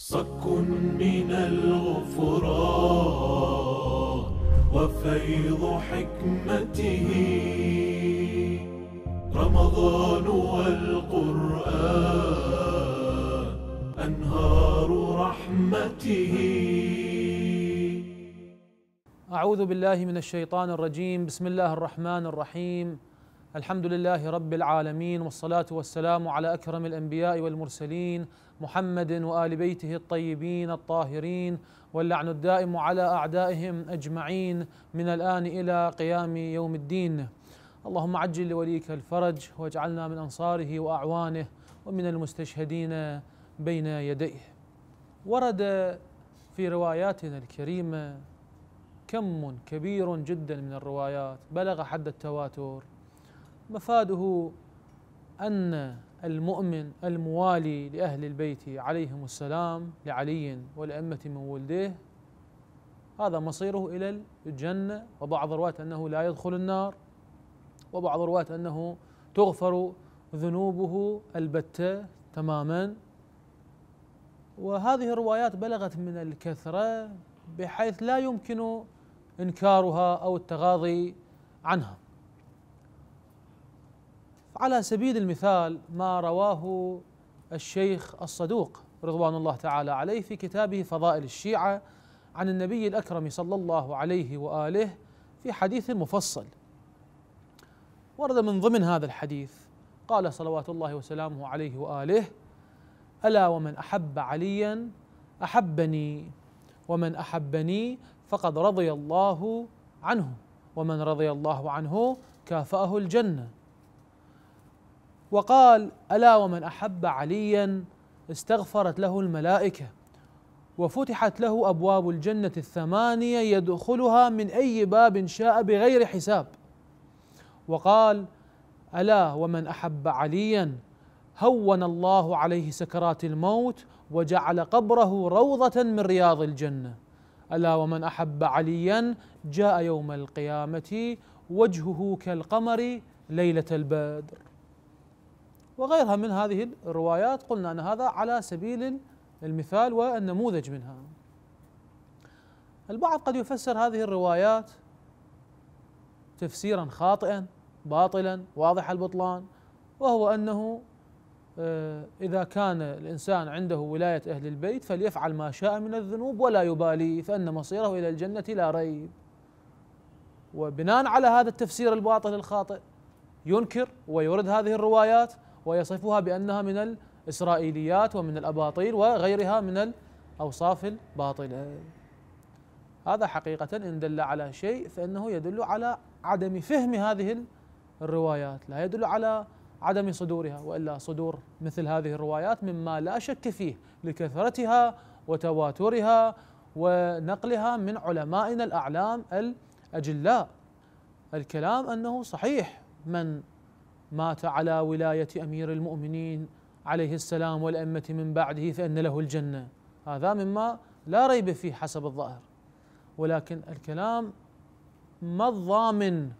صك من الغفران وفيض حكمته رمضان والقرآن أنهار رحمته أعوذ بالله من الشيطان الرجيم بسم الله الرحمن الرحيم الحمد لله رب العالمين والصلاة والسلام على أكرم الأنبياء والمرسلين محمد وآل بيته الطيبين الطاهرين واللعن الدائم على أعدائهم أجمعين من الآن إلى قيام يوم الدين اللهم عجل لوليك الفرج واجعلنا من أنصاره وأعوانه ومن المستشهدين بين يديه ورد في رواياتنا الكريمة كم كبير جدا من الروايات بلغ حد التواتر مفاده أن المؤمن الموالي لأهل البيت عليهم السلام لعلي والأئمة من ولده هذا مصيره إلى الجنة وبعض الروايات أنه لا يدخل النار وبعض الروايات أنه تغفر ذنوبه البتة تماما وهذه الروايات بلغت من الكثرة بحيث لا يمكن إنكارها أو التغاضي عنها على سبيل المثال ما رواه الشيخ الصدوق رضوان الله تعالى عليه في كتابه فضائل الشيعة عن النبي الأكرم صلى الله عليه وآله في حديث مفصل ورد من ضمن هذا الحديث قال صلوات الله وسلامه عليه وآله ألا ومن أحب عليا أحبني ومن أحبني فقد رضي الله عنه ومن رضي الله عنه كافأه الجنة وقال الا ومن احب عليا استغفرت له الملائكه وفتحت له ابواب الجنه الثمانيه يدخلها من اي باب شاء بغير حساب وقال الا ومن احب عليا هون الله عليه سكرات الموت وجعل قبره روضه من رياض الجنه الا ومن احب عليا جاء يوم القيامه وجهه كالقمر ليله البدر وغيرها من هذه الروايات قلنا أن هذا على سبيل المثال والنموذج منها البعض قد يفسر هذه الروايات تفسيرا خاطئا باطلا واضح البطلان وهو انه آه، اذا كان الانسان عنده ولايه اهل البيت فليفعل ما شاء من الذنوب ولا يبالي فان مصيره الى الجنه لا ريب وبناء على هذا التفسير الباطل الخاطئ ينكر ويرد هذه الروايات ويصفها بأنها من الإسرائيليات ومن الأباطيل وغيرها من الأوصاف الباطلة هذا حقيقة إن دل على شيء فإنه يدل على عدم فهم هذه الروايات لا يدل على عدم صدورها والا صدور مثل هذه الروايات مما لا شك فيه لكثرتها وتواترها ونقلها من علمائنا الاعلام الاجلاء الكلام انه صحيح من مات على ولاية أمير المؤمنين عليه السلام والأمة من بعده فإن له الجنة هذا مما لا ريب فيه حسب الظاهر ولكن الكلام ما الضامن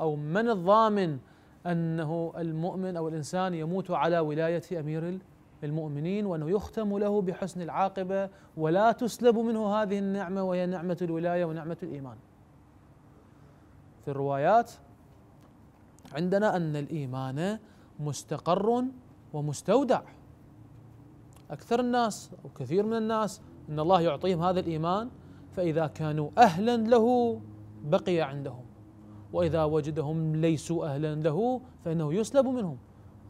أو من الضامن أنه المؤمن أو الإنسان يموت على ولاية أمير المؤمنين وأنه يختم له بحسن العاقبة ولا تسلب منه هذه النعمة وهي نعمة الولاية ونعمة الإيمان في الروايات عندنا أن الإيمان مستقر ومستودع أكثر الناس أو كثير من الناس أن الله يعطيهم هذا الإيمان فإذا كانوا أهلا له بقي عندهم وإذا وجدهم ليسوا أهلا له فإنه يسلب منهم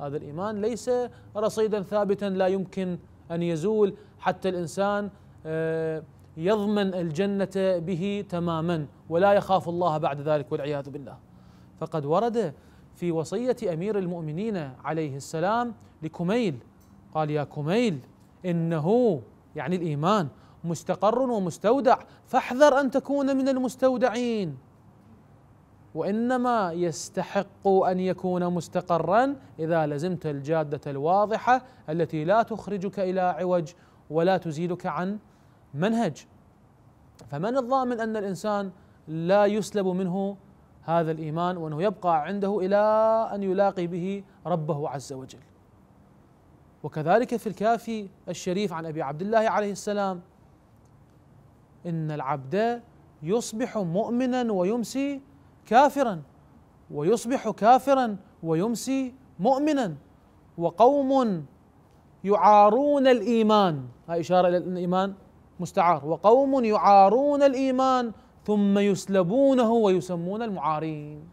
هذا الإيمان ليس رصيدا ثابتا لا يمكن أن يزول حتى الإنسان آه، يضمن الجنة به تماما ولا يخاف الله بعد ذلك والعياذ بالله فقد ورد في وصية أمير المؤمنين عليه السلام لكميل قال يا كميل إنه يعني الإيمان مستقر ومستودع فاحذر أن تكون من المستودعين وإنما يستحق أن يكون مستقرا إذا لزمت الجادة الواضحة التي لا تخرجك إلى عوج ولا تزيدك عن منهج فمن الضامن أن الإنسان لا يسلب منه هذا الايمان وانه يبقى عنده الى ان يلاقي به ربه عز وجل. وكذلك في الكافي الشريف عن ابي عبد الله عليه السلام ان العبد يصبح مؤمنا ويمسي كافرا ويصبح كافرا ويمسي مؤمنا وقوم يعارون الايمان هذه اشاره الى الايمان مستعار وقوم يعارون الايمان ثم يسلبونه ويسمون المعارين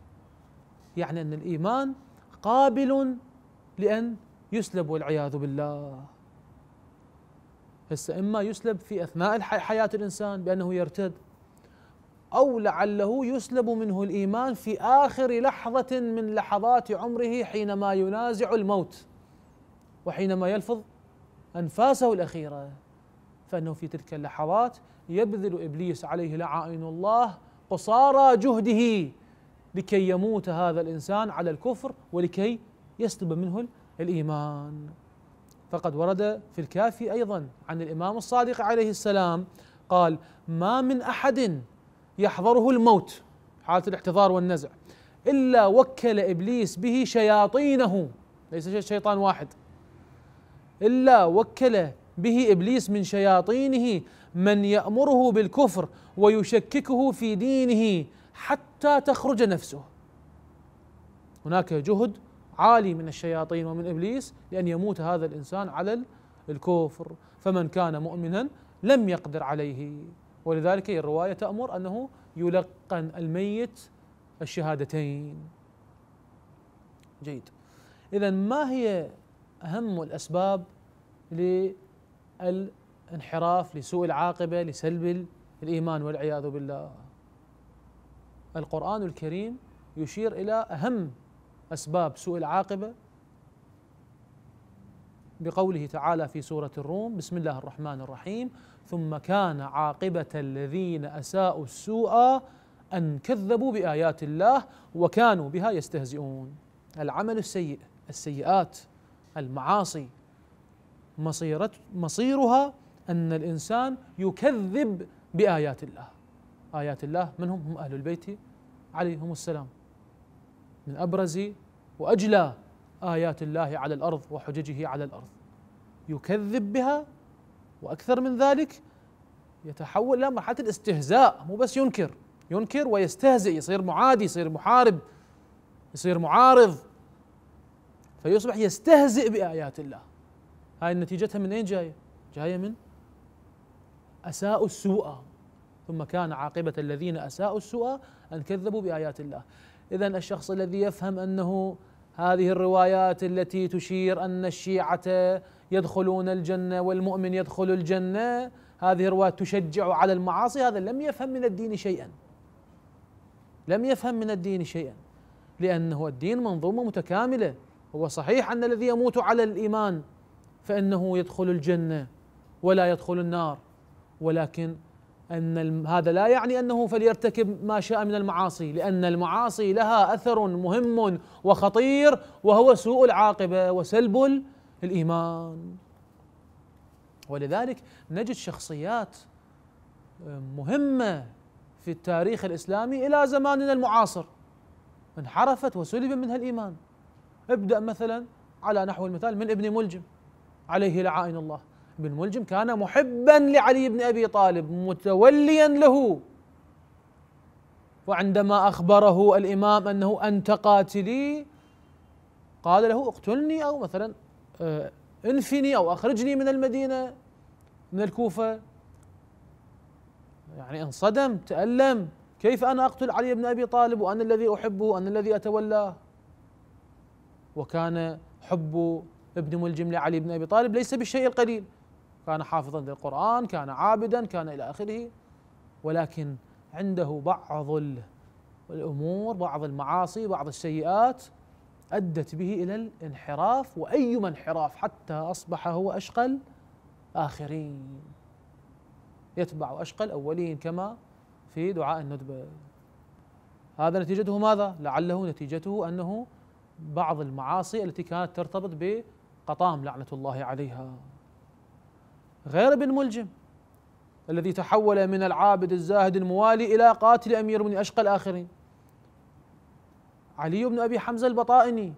يعني ان الايمان قابل لان يسلب والعياذ بالله هسه اما يسلب في اثناء حياه الانسان بانه يرتد او لعله يسلب منه الايمان في اخر لحظه من لحظات عمره حينما ينازع الموت وحينما يلفظ انفاسه الاخيره فانه في تلك اللحظات يبذل ابليس عليه لعائن الله قصارى جهده لكي يموت هذا الانسان على الكفر ولكي يسلب منه الايمان فقد ورد في الكافي ايضا عن الامام الصادق عليه السلام قال ما من احد يحضره الموت حاله الاحتضار والنزع الا وكل ابليس به شياطينه ليس شيطان واحد الا وكل به ابليس من شياطينه من يامره بالكفر ويشككه في دينه حتى تخرج نفسه هناك جهد عالي من الشياطين ومن ابليس لان يموت هذا الانسان على الكفر فمن كان مؤمنا لم يقدر عليه ولذلك الروايه تامر انه يلقن الميت الشهادتين جيد اذا ما هي اهم الاسباب الانحراف لسوء العاقبه لسلب الايمان والعياذ بالله القران الكريم يشير الى اهم اسباب سوء العاقبه بقوله تعالى في سوره الروم بسم الله الرحمن الرحيم ثم كان عاقبه الذين اساءوا السوء ان كذبوا بايات الله وكانوا بها يستهزئون العمل السيء السيئات المعاصي مصيرت مصيرها أن الإنسان يكذب بآيات الله آيات الله من هم؟ هم أهل البيت عليهم السلام من أبرز وأجلى آيات الله على الأرض وحججه على الأرض يكذب بها وأكثر من ذلك يتحول إلى مرحلة الاستهزاء مو بس ينكر ينكر ويستهزئ يصير معادي يصير محارب يصير معارض فيصبح يستهزئ بآيات الله هاي نتيجتها من أين جاية جاية من أساءوا السوء ثم كان عاقبة الذين أساءوا السوء أن كذبوا بآيات الله إذا الشخص الذي يفهم أنه هذه الروايات التي تشير أن الشيعة يدخلون الجنة والمؤمن يدخل الجنة هذه الروايات تشجع على المعاصي هذا لم يفهم من الدين شيئا لم يفهم من الدين شيئا لأنه الدين منظومة متكاملة هو صحيح أن الذي يموت على الإيمان فانه يدخل الجنه ولا يدخل النار ولكن ان هذا لا يعني انه فليرتكب ما شاء من المعاصي لان المعاصي لها اثر مهم وخطير وهو سوء العاقبه وسلب الايمان ولذلك نجد شخصيات آه، مهمه في التاريخ الاسلامي الى زماننا المعاصر انحرفت وسلب منها الايمان ابدا مثلا على نحو المثال من ابن ملجم عليه لعائن الله بن ملجم كان محبا لعلي بن ابي طالب متوليا له وعندما اخبره الامام انه انت قاتلي قال له اقتلني او مثلا آه، انفني او اخرجني من المدينه من الكوفه يعني انصدم تالم كيف انا اقتل علي بن ابي طالب وانا الذي احبه وانا الذي اتولاه وكان حب ابن ملجم لعلي بن ابي طالب ليس بالشيء القليل كان حافظا للقران كان عابدا كان الى اخره ولكن عنده بعض الامور بعض المعاصي بعض السيئات ادت به الى الانحراف وايما انحراف حتى اصبح هو اشقى الاخرين يتبع اشقى الاولين كما في دعاء الندبه هذا نتيجته ماذا؟ لعله نتيجته انه بعض المعاصي التي كانت ترتبط ب قطام لعنة الله عليها غير ابن ملجم الذي تحول من العابد الزاهد الموالي إلى قاتل أمير من أشقى الآخرين علي بن أبي حمزة البطائني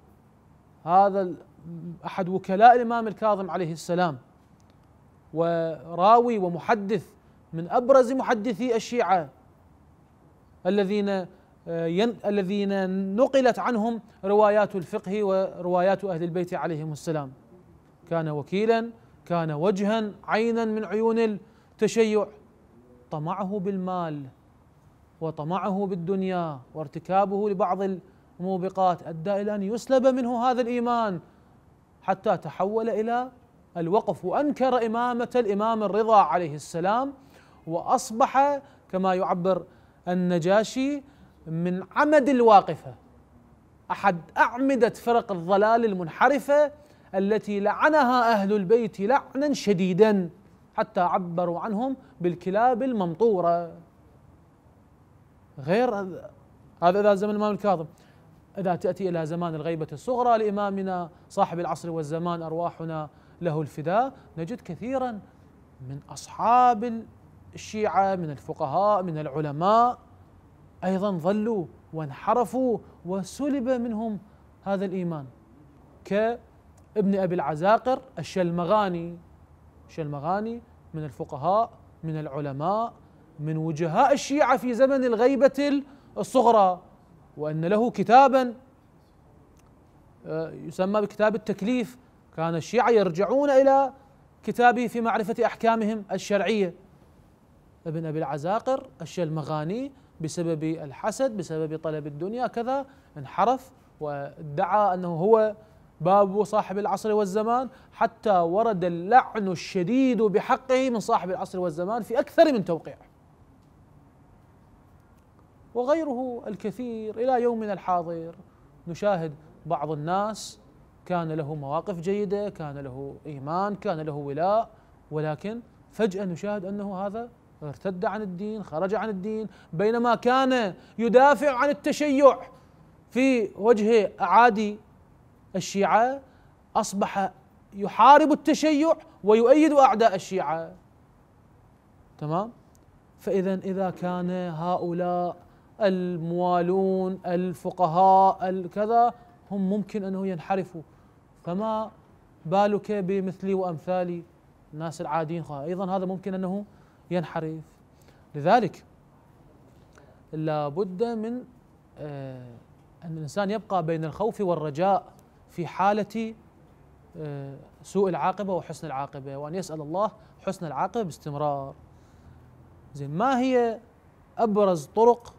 هذا أحد وكلاء الإمام الكاظم عليه السلام وراوي ومحدث من أبرز محدثي الشيعة الذين آه، الذين نقلت عنهم روايات الفقه وروايات أهل البيت عليهم السلام كان وكيلا كان وجها عينا من عيون التشيع طمعه بالمال وطمعه بالدنيا وارتكابه لبعض الموبقات ادى الى ان يسلب منه هذا الايمان حتى تحول الى الوقف وانكر امامه الامام الرضا عليه السلام واصبح كما يعبر النجاشي من عمد الواقفة أحد أعمدة فرق الضلال المنحرفة التي لعنها أهل البيت لعنا شديدا حتى عبروا عنهم بالكلاب الممطورة غير هذا إذا زمن الإمام الكاظم إذا تأتي إلى زمان الغيبة الصغرى لإمامنا صاحب العصر والزمان أرواحنا له الفداء نجد كثيرا من أصحاب الشيعة من الفقهاء من العلماء ايضا ظلوا وانحرفوا وسلب منهم هذا الايمان كابن ابي العزاقر الشلمغاني الشلمغاني من الفقهاء من العلماء من وجهاء الشيعه في زمن الغيبه الصغرى وان له كتابا آه، يسمى بكتاب التكليف كان الشيعه يرجعون الى كتابه في معرفه احكامهم الشرعيه ابن ابي العزاقر الشلمغاني بسبب الحسد بسبب طلب الدنيا كذا انحرف وادعى أنه هو باب صاحب العصر والزمان حتى ورد اللعن الشديد بحقه من صاحب العصر والزمان في أكثر من توقيع وغيره الكثير إلى يومنا الحاضر نشاهد بعض الناس كان له مواقف جيدة كان له إيمان كان له ولاء ولكن فجأة نشاهد أنه هذا ارتد عن الدين خرج عن الدين بينما كان يدافع عن التشيع في وجه اعادي الشيعه اصبح يحارب التشيع ويؤيد اعداء الشيعه تمام فاذا اذا كان هؤلاء الموالون الفقهاء الكذا هم ممكن انه ينحرفوا فما بالك بمثلي وامثالي الناس العاديين ايضا هذا ممكن انه ينحرف لذلك لابد من آه، أن الإنسان يبقى بين الخوف والرجاء في حالة آه، سوء العاقبة وحسن العاقبة وأن يسأل الله حسن العاقبة باستمرار زين ما هي أبرز طرق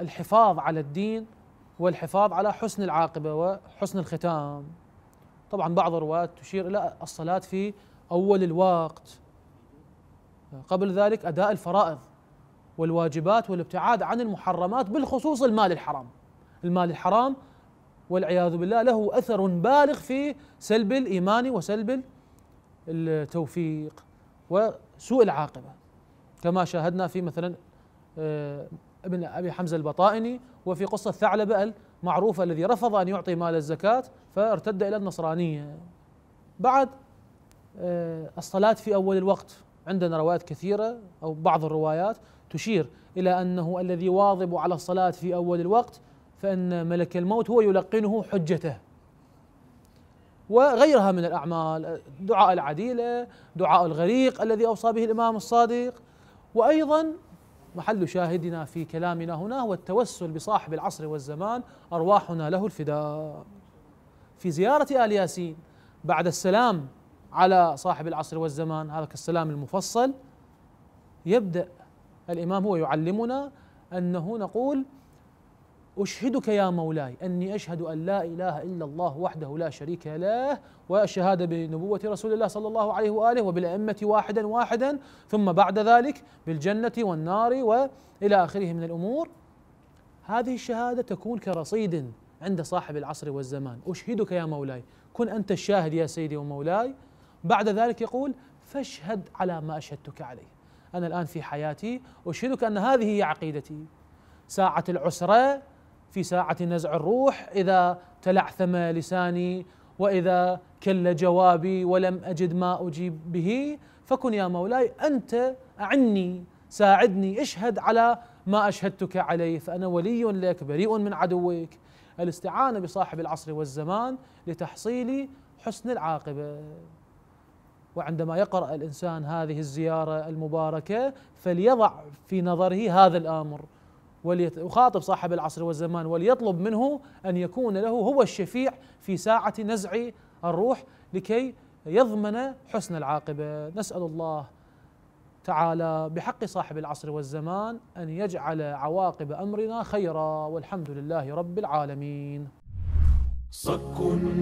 الحفاظ على الدين والحفاظ على حسن العاقبة وحسن الختام طبعا بعض الروايات تشير إلى الصلاة في أول الوقت قبل ذلك أداء الفرائض والواجبات والابتعاد عن المحرمات بالخصوص المال الحرام المال الحرام والعياذ بالله له أثر بالغ في سلب الإيمان وسلب التوفيق وسوء العاقبة كما شاهدنا في مثلا آه، ابن أبي حمزة البطائني وفي قصة ثعلبة المعروفة الذي رفض أن يعطي مال الزكاة فارتد إلى النصرانية بعد آه، الصلاة في أول الوقت عندنا روايات كثيرة أو بعض الروايات تشير إلى أنه الذي يواظب على الصلاة في أول الوقت فإن ملك الموت هو يلقنه حجته وغيرها من الأعمال دعاء العديلة دعاء الغريق الذي أوصى به الإمام الصادق وأيضا محل شاهدنا في كلامنا هنا هو التوسل بصاحب العصر والزمان أرواحنا له الفداء في زيارة آل ياسين بعد السلام على صاحب العصر والزمان هذا السلام المفصل يبدأ الإمام هو يعلمنا أنه نقول أشهدك يا مولاي أني أشهد أن لا إله إلا الله وحده لا شريك له والشهادة بنبوة رسول الله صلى الله عليه وآله وبالأئمة واحدا واحدا ثم بعد ذلك بالجنة والنار وإلى آخره من الأمور هذه الشهادة تكون كرصيد عند صاحب العصر والزمان أشهدك يا مولاي كن أنت الشاهد يا سيدي ومولاي بعد ذلك يقول فاشهد على ما أشهدتك عليه أنا الآن في حياتي أشهدك أن هذه هي عقيدتي ساعة العسرة في ساعة نزع الروح إذا تلعثم لساني وإذا كل جوابي ولم أجد ما أجيب به فكن يا مولاي أنت أعني ساعدني اشهد على ما أشهدتك عليه فأنا ولي لك بريء من عدوك الاستعانة بصاحب العصر والزمان لتحصيل حسن العاقبة وعندما يقرأ الإنسان هذه الزيارة المباركة فليضع في نظره هذا الأمر ويخاطب صاحب العصر والزمان وليطلب منه أن يكون له هو الشفيع في ساعة نزع الروح لكي يضمن حسن العاقبة نسأل الله تعالى بحق صاحب العصر والزمان أن يجعل عواقب أمرنا خيرا والحمد لله رب العالمين صك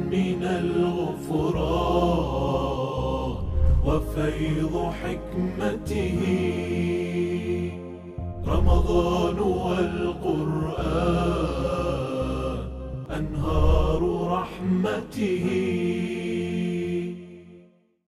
من الغفران وفيض حكمته رمضان والقرآن أنهار رحمته